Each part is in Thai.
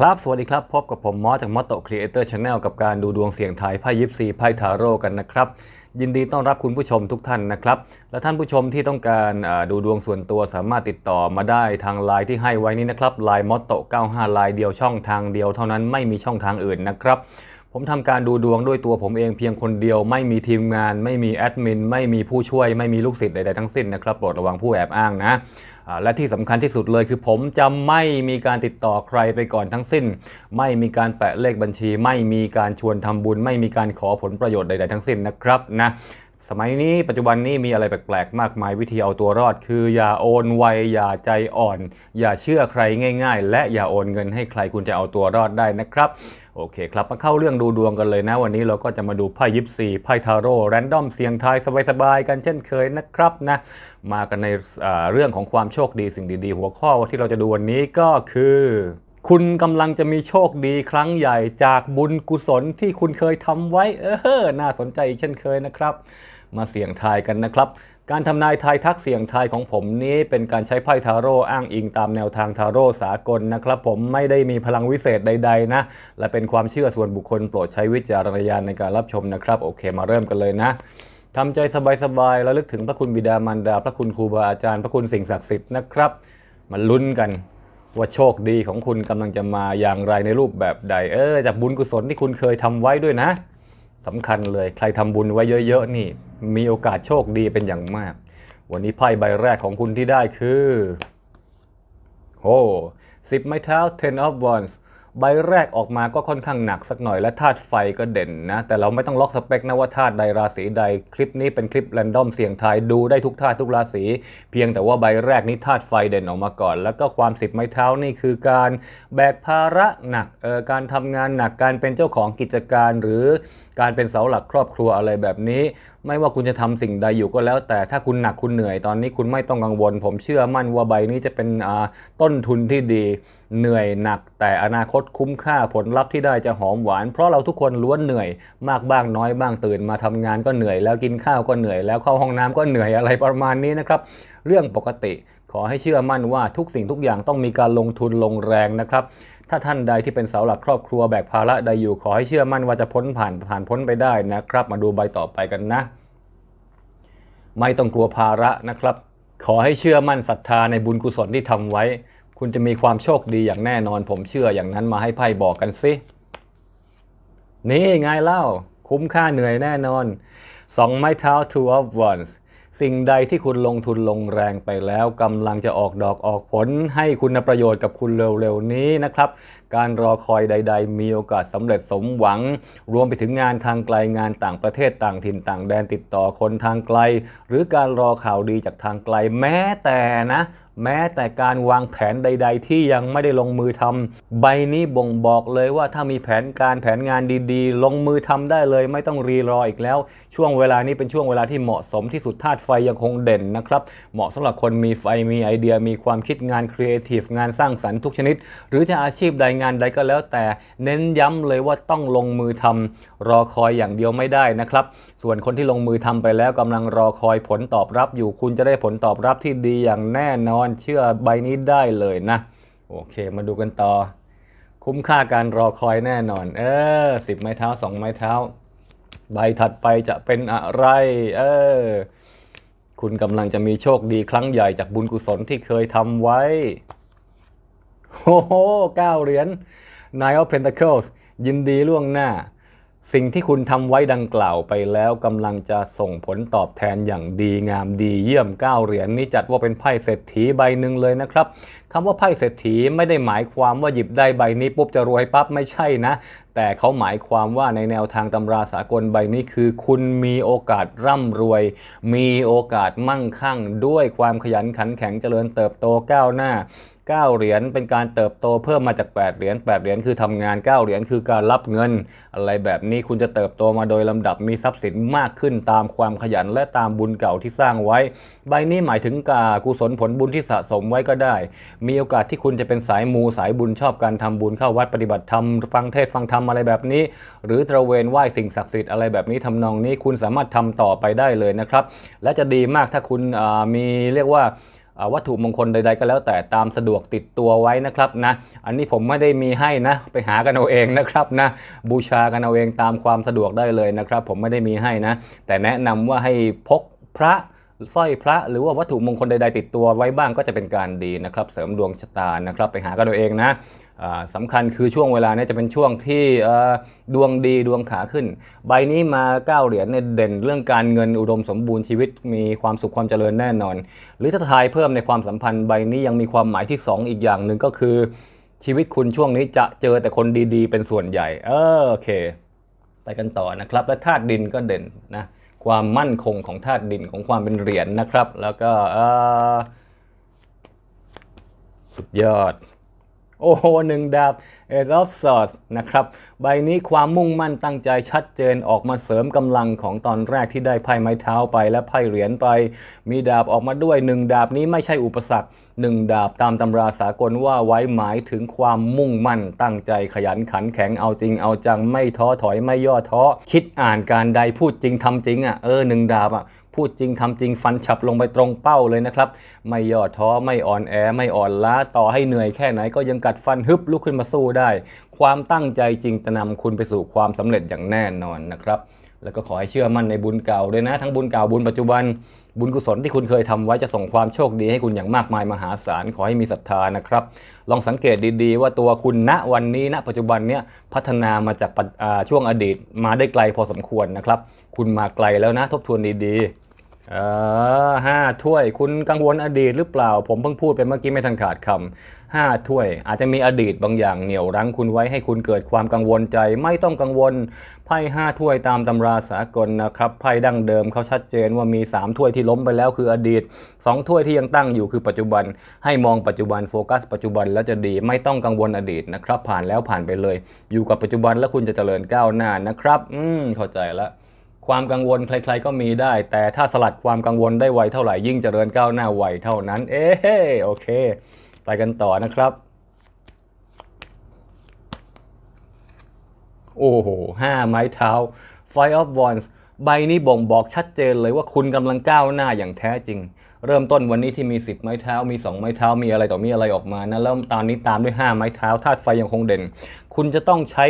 ครับ สวัสดีครับพบกับผม มอจากมอตโตครีเอเตอร์ชาแนลกับการดูดวงเสียงทายไพ่ยิปซีไพ่ทาโร่กันนะครับ ยินดีต้อนรับคุณผู้ชมทุกท่านนะครับ และท่านผู้ชมที่ต้องการดูดวงส่วนตัวสามารถติดต่อมาได้ทางไลน์ที่ให้ไว้นี้นะครับไลน์มอตโต95ไลน์เดียวช่องทางเดียวเท่านั้นไม่มีช่องทางอื่นนะครับผมทำการดูดวงด้วยตัวผมเองเพียงคนเดียว ไม่มีทีมงาน ไม่มีแอดมินไม่มีผู้ช่วยไม่มีลูกศิษย์ใด ๆ ทั้งสิ้นนะครับโปรดระวังผู้แอบอ้างนะ และที่สำคัญที่สุดเลยคือผมจะไม่มีการติดต่อใครไปก่อนทั้งสิ้น ไม่มีการแปะเลขบัญชี ไม่มีการชวนทำบุญ ไม่มีการขอผลประโยชน์ใด ๆ ทั้งสิ้นนะครับนะสมัยนี้ปัจจุบันนี้มีอะไรแปลกๆ มากมายวิธีเอาตัวรอดคือ อย่าโอนไวอย่าใจอ่อน อย่าเชื่อใครง่าย ๆ และอย่าโอนเงินให้ใครคุณจะเอาตัวรอดได้นะครับ โอเคครับมาเข้าเรื่องดูดวงกันเลยนะวันนี้เราก็จะมาดูไพ่ยิปซีไพ่ทาโร่แรนดอมเสียงทายสบายๆ กันเช่นเคยนะครับนะมากันในเรื่องของความโชคดีสิ่งดีๆ หัวข้อที่เราจะดูวันนี้ก็คือ คุณกำลังจะมีโชคดีครั้งใหญ่จากบุญกุศลที่คุณเคยทำไว้เออน่าสนใจเช่นเคยนะครับมาเสี่ยงทายกันนะครับ การทำนายทายทักเสี่ยงทายของผมนี้เป็นการใช้ไพ่ทาโร่อ้างอิง ตามแนวทางทาโร่สากลนะครับ ผมไม่ได้มีพลังวิเศษใดๆนะ และเป็นความเชื่อส่วนบุคคลโปรดใช้วิจารณญาณในการรับชมนะครับ โอเคมาเริ่มกันเลยนะทำใจสบายๆแล้วลึกถึงพระคุณบิดามารดา พระคุณครูบาอาจารย์ พระคุณสิ่งศักดิ์สิทธิ์นะครับมาลุ้นกันว่าโชคดีของคุณกำลังจะมาอย่างไรในรูปแบบใดเออจากบุญกุศลที่คุณเคยทำไว้ด้วยนะ สำคัญเลยใครทำบุญไว้เยอะๆนี่มีโอกาสโชคดีเป็นอย่างมาก วันนี้ไพ่ใบแรกของคุณที่ได้คือ โอ้สิบไม้เท้า ten of wands ใบแรกออกมาก็ค่อนข้างหนัก สักหน่อย และธาตุไฟก็เด่นนะ แต่เราไม่ต้องล็อกสเปคนะว่าธาตุใดราศีใด คลิปนี้เป็นคลิปแรนดอมเสียงทายดูได้ทุกธาตุทุกราศี เพียงแต่ว่าใบแรกนี้ธาตุไฟเด่นออกมาก่อน แล้วก็ความสิบไม้เท้านี่คือการแบกภาระหนัก เอ่อการทำงานหนัก การเป็นเจ้าของกิจการ หรือการเป็นเสาหลักครอบครัวอะไรแบบนี้ไม่ว่าคุณจะทำสิ่งใดอยู่ก็แล้ว แต่ถ้าคุณหนักคุณเหนื่อยตอนนี้ คุณไม่ต้องกังวล ผมเชื่อมั่นว่าใบนี้จะเป็นต้นทุนที่ดี เหนื่อยหนัก แต่อนาคตคุ้มค่าผลลัพธ์ที่ได้จะหอมหวาน เพราะเราทุกคนล้วนเหนื่อยมากบ้างน้อย บ้างตื่นมาทำงานก็เหนื่อยแล้วกินข้าวก็เหนื่อยแล้วเข้าห้องน้ำก็เหนื่อยอะไรประมาณนี้นะครับ เรื่องปกติ ขอให้เชื่อมั่นว่าทุกสิ่งทุกอย่างต้องมีการลงทุนลงแรงนะครับถ้าท่านใดที่เป็นเสาหลักครอบครัวแบกภาระใดอยู่ขอให้เชื่อมั่นว่าจะพ้นผ่านผ่านพ้นไปได้นะครับ มาดูใบต่อไปกันนะ ไม่ต้องกลัวภาระนะครับ ขอให้เชื่อมั่นศรัทธาในบุญกุศลที่ทำไว้ คุณจะมีความโชคดีอย่างแน่นอน ผมเชื่ออย่างนั้นมาให้ไพ่บอกกันสินี่ไงเล่า คุ้มค่าเหนื่อยแน่นอนสองไม้เท้า two of wands สิ่งใดที่คุณลงทุนลงแรงไปแล้วกำลังจะออกดอกออกผลให้คุณประโยชน์กับคุณเร็วๆ นี้นะครับ การรอคอยใดๆ มีโอกาสสำเร็จสมหวัง รวมไปถึงงานทางไกลงานต่างประเทศต่างถิ่นต่างแดนติดต่อคนทางไกล หรือการรอข่าวดีจากทางไกลแม้แต่นะแม้แต่การวางแผนใดๆ ที่ยังไม่ได้ลงมือทำใบนี้บ่งบอกเลยว่าถ้ามีแผนการแผนงานดีๆ ลงมือทำได้เลย ไม่ต้องรีรออีกแล้ว ช่วงเวลานี้เป็นช่วงเวลาที่เหมาะสมที่สุดธาตุไฟยังคงเด่นนะครับเหมาะสำหรับคนมีไฟมีไอเดียมีความคิดงานครีเอทีฟงานสร้างสรรค์ทุกชนิด หรือจะอาชีพใดงานใดก็แล้วแต่ เน้นย้ำเลยว่าต้องลงมือทำรอคอยอย่างเดียวไม่ได้นะครับส่วนคนที่ลงมือทำไปแล้วกำลังรอคอยผลตอบรับ อยู่คุณจะได้ผลตอบรับที่ดีอย่างแน่นอนอนเชื่อใบนี้ได้เลยนะ โอเคมาดูกันต่อ คุ้มค่าการรอคอยแน่นอน เออสิบไม้เท้าสองไม้เท้า ใบถัดไปจะเป็นอะไรเออคุณกำลังจะมีโชคดีครั้งใหญ่จากบุญกุศลที่เคยทำไว้โอ้โหเก้าเหรียญ Nine of Pentacles ยินดีล่วงหน้าสิ่งที่คุณทำไว้ดังกล่าวไปแล้วกำลังจะส่งผลตอบแทนอย่างดีงามดีเยี่ยม9เหรียญนนี้จัดว่าเป็นไพ่เศรษฐีใบหนึ่งเลยนะครับคำว่าไพ่เศรษฐีไม่ได้หมายความว่าหยิบได้ใบนี้ปุ๊บจะรวยปั๊บไม่ใช่นะ แต่เขาหมายความว่าในแนวทางตำราสากลใบนี้คือ คุณมีโอกาสร่ำรวย มีโอกาสมั่งคั่ง ด้วยความขยันขันแข็งเจริญเติบโตก้าวหน้า9เหรียญเป็นการเติบโตเพิ่มมาจาก 8 เหรียญ 8 เหรียญคือทำงาน 9 เหรียญคือการรับเงินอะไรแบบนี้คุณจะเติบโตมาโดยลำดับมีทรัพย์สินมากขึ้นตามความขยันและตามบุญเก่าที่สร้างไว้ ใบนี้หมายถึงการกุศลผลบุญที่สะสมไว้ก็ได้ มีโอกาสที่คุณจะเป็นสายมูสายบุญชอบการทำบุญเข้าวัดปฏิบัติธรรมฟังเทศฟังธรรมอะไรแบบนี้ หรือตระเวนไหว้สิ่งศักดิ์สิทธิ์อะไรแบบนี้ทำนองนี้คุณสามารถทำต่อไปได้เลยนะครับ และจะดีมากถ้าคุณมีเรียกว่าวัตถุมงคลใดๆก็แล้ว แต่ตามสะดวกติดตัวไว้นะครับนะอันนี้ผมไม่ได้มีให้นะ ไปหากันเอาเองนะครับนะบูชากันเอาเองตามความสะดวกได้เลยนะครับ ผมไม่ได้มีให้นะ แต่แนะนำว่าให้พกพระสร้อยพระหรือว่าวัตถุมงคลใดๆติดตัวไว้บ้างก็จะเป็นการดีนะครับ เสริมดวงชะตานะครับ ไปหากันเอาเองนะสำคัญคือช่วงเวลาเนี่ยจะเป็นช่วงที่ดวงดีดวงขาขึ้น ใบนี้มา9เหรียญเนี่ยเด่นเรื่องการเงินอุดมสมบูรณ์ชีวิตมีความสุขความเจริญแน่นอน หรือถ้าทายเพิ่มในความสัมพันธ์ใบนี้ยังมีความหมายที่ 2 อีกอย่างหนึ่งก็คือชีวิตคุณช่วงนี้จะเจอแต่คนดีๆ เป็นส่วนใหญ่ เออ โอเค ไปกันต่อนะครับและธาตุดินก็เด่นนะความมั่นคงของธาตุดินของความเป็นเหรียญนะครับ แล้วก็สุดยอดโอ้โหหนึ่งดาบเอซอฟซอร์สนะครับ ใบนี้ความมุ่งมั่นตั้งใจชัดเจนออกมาเสริมกำลังของตอนแรกที่ได้ไพ่ไม้เท้าไปและไพ่เหรียญไป มีดาบออกมาด้วยหนึ่งดาบนี้ไม่ใช่อุปสรรคหนึ่งดาบตามตำราสากลว่าไว้หมายถึงความมุ่งมั่นตั้งใจขยันขันแข็งเอาจริงเอาจังไม่ท้อถอยไม่ย่อท้อคิดอ่านการใดพูดจริงทำจริงอ่ะเออหนึ่งดาบอ่ะพูดจริงทำจริงฟันฉับลงไปตรงเป้าเลยนะครับ ไม่ย่อท้อไม่อ่อนแอไม่อ่อนล้าต่อให้เหนื่อยแค่ไหนก็ยังกัดฟันฮึบลุกขึ้นมาสู้ได้ ความตั้งใจจริงจะนำคุณไปสู่ความสำเร็จอย่างแน่นอนนะครับแล้วก็ขอให้เชื่อมั่นในบุญเก่าด้วยนะ ทั้งบุญเก่าบุญปัจจุบัน บุญกุศลที่คุณเคยทำไว้จะส่งความโชคดีให้คุณอย่างมากมายมหาศาลขอให้มีศรัทธานะครับ ลองสังเกตดีๆ ว่าตัวคุณณวันนี้ณ ปัจจุบันเนี้ยพัฒนามาจากช่วงอดีตมาได้ไกลพอสมควรนะครับ คุณมาไกลแล้วนะ ทบทวนดีๆเออห้าถ้วย คุณกังวลอดีตหรือเปล่าผมเพิ่งพูดไปเมื่อกี้ไม่ทันขาดคำห้าถ้วย อาจจะมีอดีตบางอย่างเหนี่ยวรั้งคุณไว้ให้คุณเกิดความกังวลใจไม่ต้องกังวลไพ่ห้าถ้วยตามตำราสากลนะครับไพ่ดั้งเดิมเขาชัดเจนว่ามี 3 ถ้วยที่ล้มไปแล้วคืออดีต 2 ถ้วยที่ยังตั้งอยู่คือปัจจุบัน ให้มองปัจจุบันโฟกัส ปัจจุบันแล้วจะดีไม่ต้องกังวลอดีตนะครับผ่านแล้วผ่านไปเลย อยู่กับปัจจุบันแล้วคุณจะเจริญก้าวหน้านะครับอืมเข้าใจแล้วความกังวลใครๆก็มีได้ แต่ถ้าสลัดความกังวลได้ไวเท่าไหร่ ยิ่งเจริญก้าวหน้าไวเท่านั้นเอ๊โอเค ไปกันต่อนะครับ โอ้โหห้าไม้เท้า Five of Wands ใบนี้บ่งบอกชัดเจนเลยว่าคุณกำลังก้าวหน้าอย่างแท้จริงเริ่มต้นวันนี้ที่มี10ไม้เท้ามี2ไม้เท้ามีอะไรต่อมีอะไรออกมานะแล้วตอนนี้ตามด้วย5ไม้เท้าธาตุไฟยังคงเด่น คุณจะต้องใช้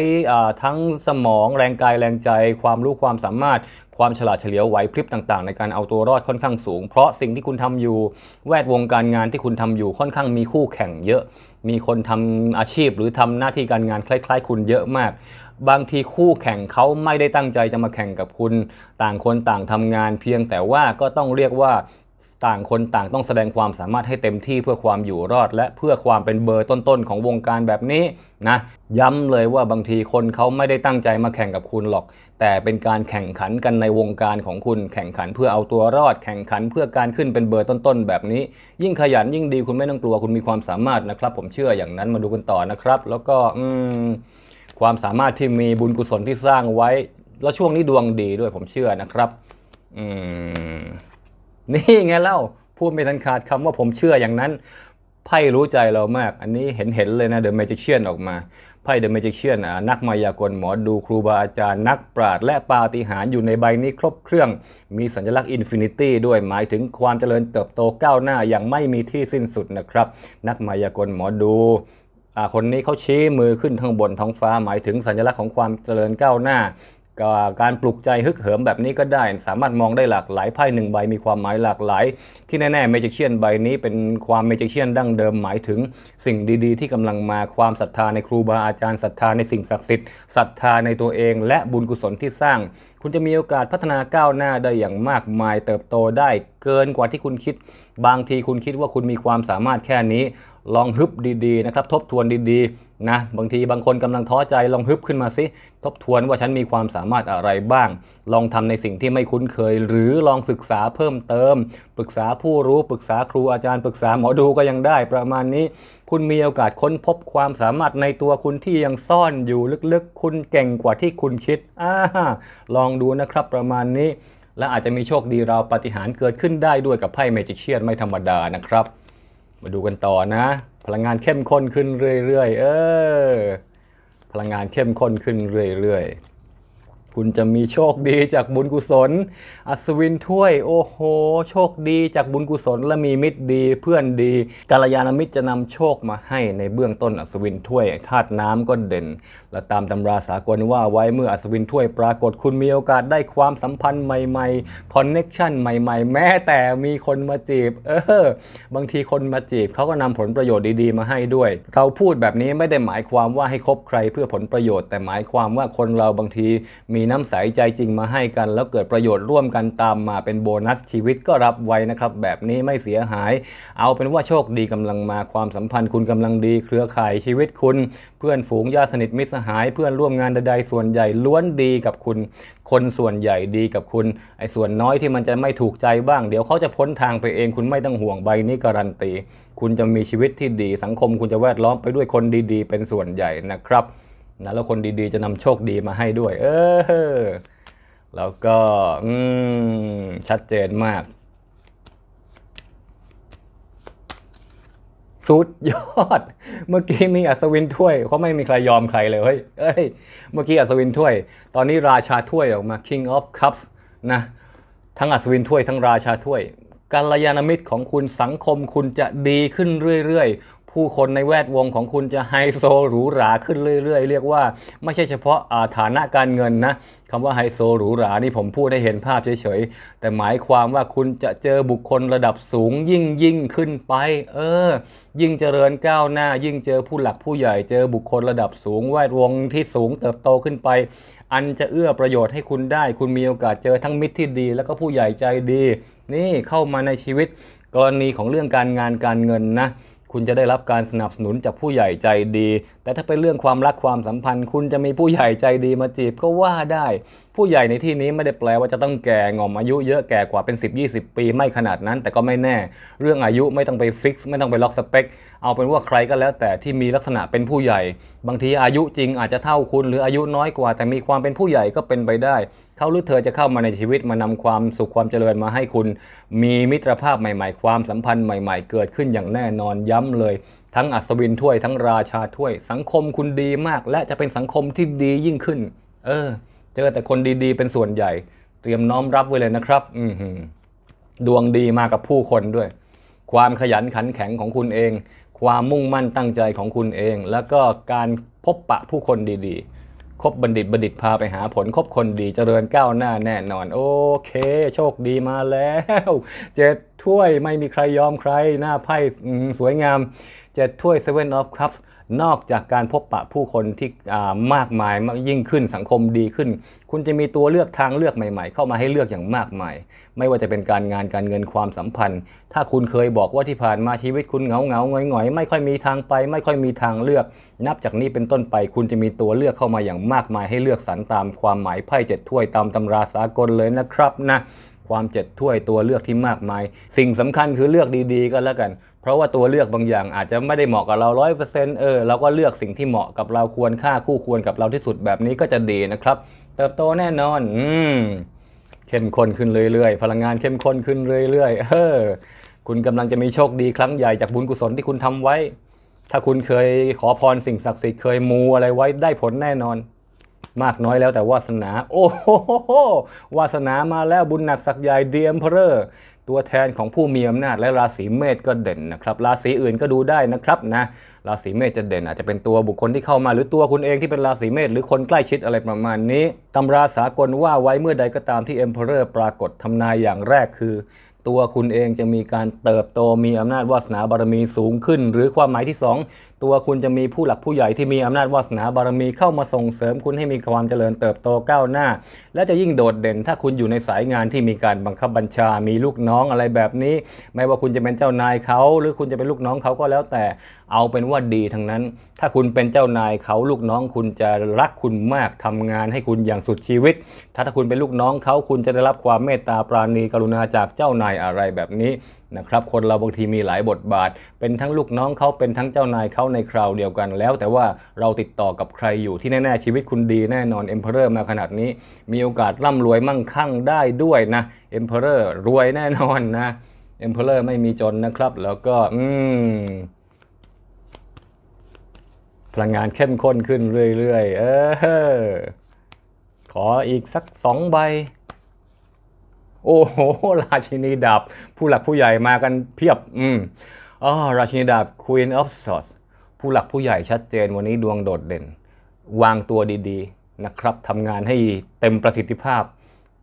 ทั้งสมองแรงกายแรงใจความรู้ความสามารถความฉลาดเฉลียวไหวพริบต่างๆในการเอาตัวรอดค่อนข้างสูงเพราะสิ่งที่คุณทำอยู่แวดวงการงานที่คุณทำอยู่ค่อนข้างมีคู่แข่งเยอะ มีคนทำอาชีพหรือทำหน้าที่การงานคล้ายๆ คุณเยอะมาก บางทีคู่แข่งเขาไม่ได้ตั้งใจจะมาแข่งกับคุณต่างคนต่างทำงานเพียงแต่ว่าก็ต้องเรียกว่าต่างคนต่างต้องแสดงความสามารถให้เต็มที่เพื่อความอยู่รอดและเพื่อความเป็นเบอร์ต้นๆ ของวงการแบบนี้นะย้ำเลยว่าบางทีคนเขาไม่ได้ตั้งใจมาแข่งกับคุณหรอก แต่เป็นการแข่งขันกันในวงการของคุณแข่งขันเพื่อเอาตัวรอดแข่งขันเพื่อการขึ้นเป็นเบอร์ต้นๆ แบบนี้ ยิ่งขยันยิ่งดีคุณไม่ต้องกลัวคุณมีความสามารถนะครับ ผมเชื่ออย่างนั้นมาดูกันต่อนะครับ แล้วก็ความสามารถที่มีบุญกุศลที่สร้างไว้ แล้วช่วงนี้ดวงดีด้วยผมเชื่อนะครับ อืมนี่ไงเล่าพูดไม่ทันขาดคำว่าผมเชื่ออย่างนั้นไพ่รู้ใจเรามาก อันนี้เห็นเห็นเลยนะเดอะแมจิเชียนออกมาไพ่เดอะแมจิเชียนนักมายากลหมอดูครูบาอาจารย์นักปราชญ์และปาฏิหาริย์อยู่ในใบนี้ครบเครื่องมีสัญลักษณ์อินฟินิตี้ ด้วยหมายถึงความเจริญเติบโตก้าวหน้าอย่างไม่มีที่สิ้นสุดนะครับ นักมายากลหมอดู คนนี้เขาชี้มือขึ้นทางบนท้องฟ้าหมายถึงสัญลักษณ์ของความเจริญก้าวหน้ากการปลุกใจฮึกเหิมแบบนี้ก็ได้ สามารถมองได้หลากหลายไพ่หนึ่งใบมีความหมายหลากหลาย ที่แน่ๆเมจิเชียนใบนี้ เป็นความเมจิเชียนดั้งเดิมหมายถึง สิ่งดี ๆ ที่กำลังมาความศรัทธาในครูบาอาจารย์ศรัทธาในสิ่งศักดิ์สิทธิ์ศรัทธาในตัวเอง และบุญกุศลที่สร้าง คุณจะมีโอกาสพัฒนาก้าวหน้าได้อย่างมากมายเติบโตได้เกินกว่าที่คุณคิด บางทีคุณคิดว่าคุณมีความสามารถแค่นี้ลองฮึบดีๆ นะครับ ทบทวนดี ๆ นะ บางทีบางคนกำลังท้อใจลองฮึบขึ้นมาสิ ทบทวนว่าฉันมีความสามารถอะไรบ้าง ลองทำในสิ่งที่ไม่คุ้นเคย หรือลองศึกษาเพิ่มเติม ปรึกษาผู้รู้ปรึกษาครูอาจารย์ปรึกษาหมอดูก็ยังได้ ประมาณนี้ คุณมีโอกาสค้นพบความสามารถในตัวคุณที่ยังซ่อนอยู่ลึกๆคุณเก่งกว่าที่คุณคิดอ่าลองดูนะครับประมาณนี้ และอาจจะมีโชคดีเราปฏิหารเกิดขึ้นได้ด้วยกับไพ่เมจิกเชียนไม่ธรรมดานะครับมาดูกันต่อนะ พลังงานเข้มข้นขึ้นเรื่อยๆเออพลังงานเข้มข้นขึ้นเรื่อยๆคุณจะมีโชคดีจากบุญกุศล อัศวินถ้วยโอ้โห โชคดีจากบุญกุศลและมีมิตรดีเพื่อนดีกาลยานมิตรจะนำโชคมาให้ในเบื้องต้นอัศวินถ้วยธาตุน้ำก็เด่น และตามตำราสากลว่าไว้เมื่ออัศวินถ้วยปรากฏ คุณมีโอกาสได้ความสัมพันธ์ใหม่ๆคอนเน็ชันใหม่ๆ แม้แต่มีคนมาจีบ เออ บางทีคนมาจีบเขาก็นำผลประโยชน์ดีๆมาให้ด้วย เราพูดแบบนี้ไม่ได้หมายความว่าให้คบใครเพื่อผลประโยชน์ แต่หมายความว่าคนเราบางทีมีีน้ำใสใจจริงมาให้กัน แล้วเกิดประโยชน์ร่วมกันตามมาเป็นโบนัสชีวิตก็รับไว้นะครับ แบบนี้ไม่เสียหายเอาเป็นว่าโชคดีกำลังมาความสัมพันธ์ คุณกำลังดี เครือข่ายชีวิตคุณ เพื่อนฝูงญาติสนิทมิตรสหาย เพื่อนร่วมงานใดๆส่วนใหญ่ล้วนดีกับคุณ คนส่วนใหญ่ดีกับคุณไอ้ส่วนน้อยที่มันจะไม่ถูกใจบ้าง เดี๋ยวเขาจะพ้นทางไปเองคุณไม่ต้องห่วงใบนี้การันตีคุณจะมีชีวิตที่ดี สังคมคุณจะแวดล้อมไปด้วยคนดี ๆ เป็นส่วนใหญ่นะครับนะแล้วคนดีๆจะนำโชคดีมาให้ด้วย เออแล้วก็ชัดเจนมาก สุดยอด เมื่อกี้มีอัศวินถ้วย เขาไม่มีใครยอมใครเลยเฮ้ยเอ้ยเมื่อกี้อัศวินถ้วย ตอนนี้ราชาถ้วยออกมา King of Cups นะทั้งอัศวินถ้วยทั้งราชาถ้วย การยานมิตรของคุณสังคมคุณจะดีขึ้นเรื่อยผู้คนในแวดวงของคุณจะไฮโซหรูหรา ขึ้นเรื่อย ๆ เรียกว่าไม่ใช่เฉพาะาฐานะการเงินนะคำว่าไฮโซหรูหรานี่ผมพูดได้เห็นภาพเฉยๆแต่หมายความว่าคุณจะเจอบุคคลระดับสูงยิ่งยิ่งขึ้นไป เออ ยิ่งเจริญก้าวหน้ายิ่งเจอผู้หลักผู้ใหญ่เจอบุคคลระดับสูงแวดวงที่สูงเติบโตขึ้นไป อันจะเอื้อประโยชน์ให้คุณได้ คุณมีโอกาสเจอทั้งมิตรที่ดีแล้วก็ผู้ใหญ่ใจดี นี่เข้ามาในชีวิต กรณีของเรื่องการงานการเงินนะคุณจะได้รับการสนับสนุนจากผู้ใหญ่ใจดี แต่ถ้าเป็นเรื่องความรักความสัมพันธ์ คุณจะมีผู้ใหญ่ใจดีมาจีบก็ว่าได้ผู้ใหญ่ในที่นี้ไม่ได้แปลว่าจะต้องแก่ งอมอายุเยอะแก่กว่าเป็น10-20 ปีไม่ขนาดนั้น แต่ก็ไม่แน่ เรื่องอายุไม่ต้องไปฟิกซ์ ไม่ต้องไปล็อกสเปคเอาเป็นว่าใครก็แล้วแต่ที่มีลักษณะเป็นผู้ใหญ่ บางทีอายุจริงอาจจะเท่าคุณหรืออายุน้อยกว่า แต่มีความเป็นผู้ใหญ่ก็เป็นไปได้ เขาหรือเธอจะเข้ามาในชีวิตมานำความสุขความเจริญมาให้คุณ มีมิตรภาพใหม่ๆ ความสัมพันธ์ใหม่ ๆ เกิดขึ้นอย่างแน่นอนย้ำเลยทั้งอัศวินถ้วยทั้งราชาถ้วย สังคมคุณดีมาก และจะเป็นสังคมที่ดียิ่งขึ้น เออจอ แต่คนดีๆ เป็นส่วนใหญ่ เตรียมน้อมรับไว้เลยนะครับ อืดวงดีมากับผู้คนด้วย ความขยันขันแข็งของคุณเอง ความมุ่งมั่นตั้งใจของคุณเอง แล้วก็การพบปะผู้คนดีๆ คบบัณฑิตบัณฑิตพาไปหาผลคบคนดีเจริญก้าวหน้าแน่นอน โอเค โชคดีมาแล้วเจ็ดถ้วยไม่มีใครยอมใครหน้าไพ่สวยงามเจ็ดถ้วยเซเว่นออฟคับนอกจากการพบปะผู้คนที่มากมายมากยิ่งขึ้นสังคมดีขึ้น คุณจะมีตัวเลือกทางเลือกใหม่ๆ เข้ามาให้เลือกอย่างมากมาย ไม่ว่าจะเป็นการงานการเงินความสัมพันธ์ ถ้าคุณเคยบอกว่าที่ผ่านมาชีวิตคุณเหงาเหงาหงอยๆงอยไม่ค่อยมีทางไปไม่ค่อยมีทางเลือก นับจากนี้เป็นต้นไป คุณจะมีตัวเลือกเข้ามาอย่างมากมายให้เลือกสรรตามความหมายไพ่เจ็ดถ้วยตามตำราสากลเลยนะครับนะความเจ็ดถ้วยตัวเลือกที่มากมาย สิ่งสำคัญคือเลือกดี ๆก็แล้วกัน เพราะว่าตัวเลือกบางอย่างอาจจะไม่ได้เหมาะกับเราร้อยเปอร์เซ็นต์เออเราก็เลือกสิ่งที่เหมาะกับเราควรค่าคู่ควรกับเราที่สุดแบบนี้ก็จะดีนะครับเติบโตแน่นอน อืมเข้มข้นขึ้นเรื่อยๆ พลังงานเข้มข้นขึ้นเรื่อยๆเออคุณกำลังจะมีโชคดีครั้งใหญ่จากบุญกุศลที่คุณทำไว้ ถ้าคุณเคยขอพรสิ่งศักดิ์สิทธิ์เคยมูอะไรไว้ได้ผลแน่นอนมากน้อยแล้วแต่วาสนาโอ้โหวาสนามาแล้วบุญหนักสักใหญ่เดียมเพอรอตัวแทนของผู้มีอำนาจและราศีเมษก็เด่นนะครับ ราศีอื่นก็ดูได้นะครับนะราศีเมษจะเด่นอาจจะเป็นตัวบุคคลที่เข้ามา หรือตัวคุณเองที่เป็นราศีเมษหรือคนใกล้ชิดอะไรประมาณนี้ตำราสากลว่าไว้เมื่อใดก็ตามที่เอ็มเพอเรอร์ปรากฏทำนายอย่างแรกคือ ตัวคุณเองจะมีการเติบโตมีอำนาจวาสนาบารมีสูงขึ้น หรือความหมายที่ 2ตัวคุณจะมีผู้หลักผู้ใหญ่ที่มีอำนาจวาสนาบารมีเข้ามาส่งเสริม คุณให้มีความเจริญเติบโตก้าวหน้า และจะยิ่งโดดเด่น ถ้าคุณอยู่ในสายงานที่มีการบังคับบัญชา มีลูกน้องอะไรแบบนี้ไม่ว่าคุณจะเป็นเจ้านายเขา หรือคุณจะเป็นลูกน้องเขาก็แล้วแต่เอาเป็นว่าดีทั้งนั้น ถ้าคุณเป็นเจ้านายเขาลูกน้อง คุณจะรักคุณมากทำงานให้คุณอย่างสุดชีวิต ถ้าถ้าคุณเป็นลูกน้องเขา คุณจะได้รับความเมตตาปราณีกรุณาจากเจ้านายอะไรแบบนี้นะครับคนเราบางทีมีหลายบทบาท เป็นทั้งลูกน้องเขาเป็นทั้งเจ้านายเขาในคราวเดียวกันแล้วแต่ว่าเราติดต่อกับใครอยู่ที่แน่ ๆ ชีวิตคุณดีแน่นอนเอ็มเพอเรอร์มาขนาดนี้มีโอกาสร่ำรวยมั่งคั่งได้ด้วยนะเอ็มเพอเรอร์รวยแน่นอนนะเอ็มเพอเรอร์ไม่มีจนนะครับแล้วก็อืมพลังงานเข้มข้นขึ้นเรื่อยๆเออขออีกสักสองใบ โอ้โห ราชินีดาบผู้หลักผู้ใหญ่มากันเพียบอืมอ๋อราชินีดาบ Queen of Swords ผู้หลักผู้ใหญ่ชัดเจนวันนี้ดวงโดดเด่น วางตัวดี ๆนะครับทำงานให้เต็มประสิทธิภาพ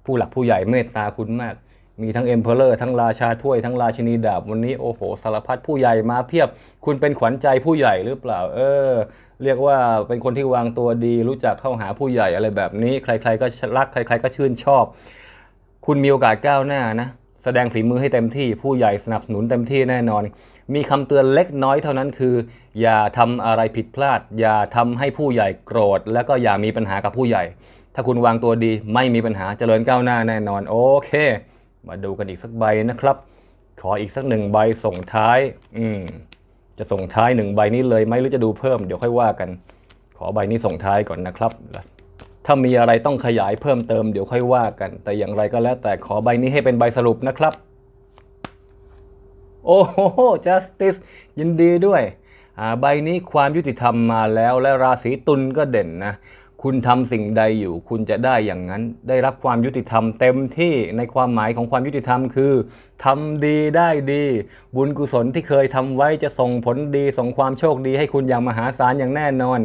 ผู้หลักผู้ใหญ่เมตตาคุณมากมีทั้งเอ็มเพลเลอร์ทั้งราชาถ้วยทั้งราชินีดาบวันนี้ โอ้โหสารพัดผู้ใหญ่มาเพียบ คุณเป็นขวัญใจผู้ใหญ่หรือเปล่าเออเรียกว่าเป็นคนที่วางตัวดี รู้จักเข้าหาผู้ใหญ่อะไรแบบนี้ ใครๆก็รักใครๆก็ชื่นชอบ คุณมีโอกาสก้าวหน้านะแสดงฝีมือให้เต็มที่ผู้ใหญ่สนับสนุนเต็มที่แน่นอนมีคำเตือนเล็กน้อยเท่านั้นคือ อย่าทำอะไรผิดพลาด อย่าทำให้ผู้ใหญ่โกรธแล้วก็อย่ามีปัญหากับผู้ใหญ่ ถ้าคุณวางตัวดีไม่มีปัญหาเจริญก้าวหน้าแน่นอน โอเค มาดูกันอีกสักใบนะครับ ขออีกสักหนึ่งใบส่งท้าย อืมจะส่งท้ายหนึ่งใบนี้เลยไหมหรือจะดูเพิ่มเดี๋ยวค่อยว่ากัน ขอใบนี้ส่งท้ายก่อนนะครับ ถ้ามีอะไรต้องขยายเพิ่มเติม เดี๋ยวค่อยว่ากัน แต่อย่างไรก็แล้ว แต่ขอใบนี้ให้เป็นใบสรุปนะครับโอ้โห justice ยินดีด้วย ใบนี้ความยุติธรรมมาแล้วและราศีตุลก็เด่นนะ คุณทำสิ่งใดอยู่ คุณจะได้อย่างนั้น ได้รับความยุติธรรมเต็มที่ในความหมายของความยุติธรรมคือทำดีได้ดี บุญกุศลที่เคยทำไว้จะส่งผลดี ส่งความโชคดี ให้คุณอย่างมหาศาลอย่างแน่นอน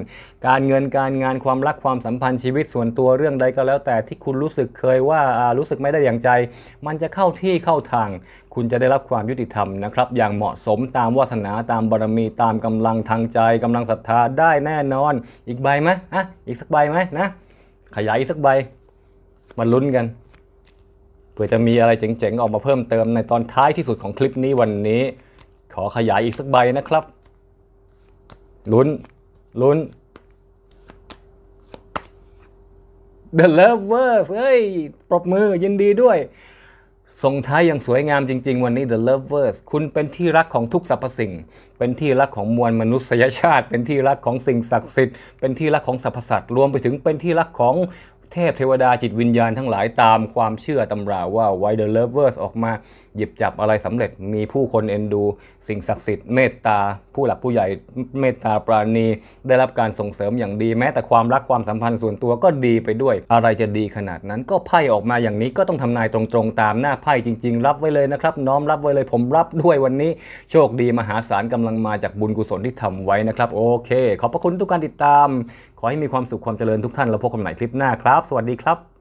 การเงินการงานความรักความสัมพันธ์ชีวิตส่วนตัวเรื่องใใดก็แล้ว แต่ที่คุณรู้สึกเคยว่า รู้สึกไม่ได้อย่างใจ มันจะเข้าที่เข้าทางคุณจะได้รับความยุติธรรมนะครับ อย่างเหมาะสมตามวาสนาตามบารมีตามกำลังทางใจกำลังศรัทธาได้แน่นอนอีกใบไหมอ่ะอีกสักใบไหมนะ ขยายอีกสักใบ มาลุ้นกันเผื่อจะมีอะไรเจ๋งๆ ออกมาเพิ่มเติมในตอนท้ายที่สุดของคลิปนี้วันนี้ ขอขยายอีกสักใบนะครับลุ้นลุ้น The Lovers เฮ้ย ปรบมือยินดีด้วยส่งท้ายอย่างสวยงามจริงๆวันนี้ The Lovers คุณเป็นที่รักของทุกสรรพสิ่ง เป็นที่รักของมวลมนุษยชาติ เป็นที่รักของสิ่งศักดิ์สิทธิ์ เป็นที่รักของสรรพสัตว์รวมไปถึงเป็นที่รักของเทพเทวดาจิตวิญญาณทั้งหลายตามความเชื่อตำราว่าไวเดอร์เลเวอร์สออกมาหยิบจับอะไรสำเร็จมีผู้คนเอ็นดู สิ่งศักดิ์สิทธิ์เมตตาผู้หลักผู้ใหญ่เมตตาปราณีได้รับการส่งเสริมอย่างดีแม้แต่ความรักความสัมพันธ์ส่วนตัวก็ดีไปด้วย อะไรจะดีขนาดนั้นก็ไพ่ออกมาอย่างนี้ก็ต้องทำนายตรงๆตามหน้าไพ่จริงๆ รับไว้เลยนะครับ น้อมรับไว้เลยผมรับด้วยวันนี้โชคดีมหาศาลกำลังมาจากบุญกุศลที่ทำไว้นะครับ โอเค ขอบพระคุณทุกการติดตาม ขอให้มีความสุขความเจริญทุกท่านเราพบกันใหม่คลิปหน้าครับสวัสดีครับ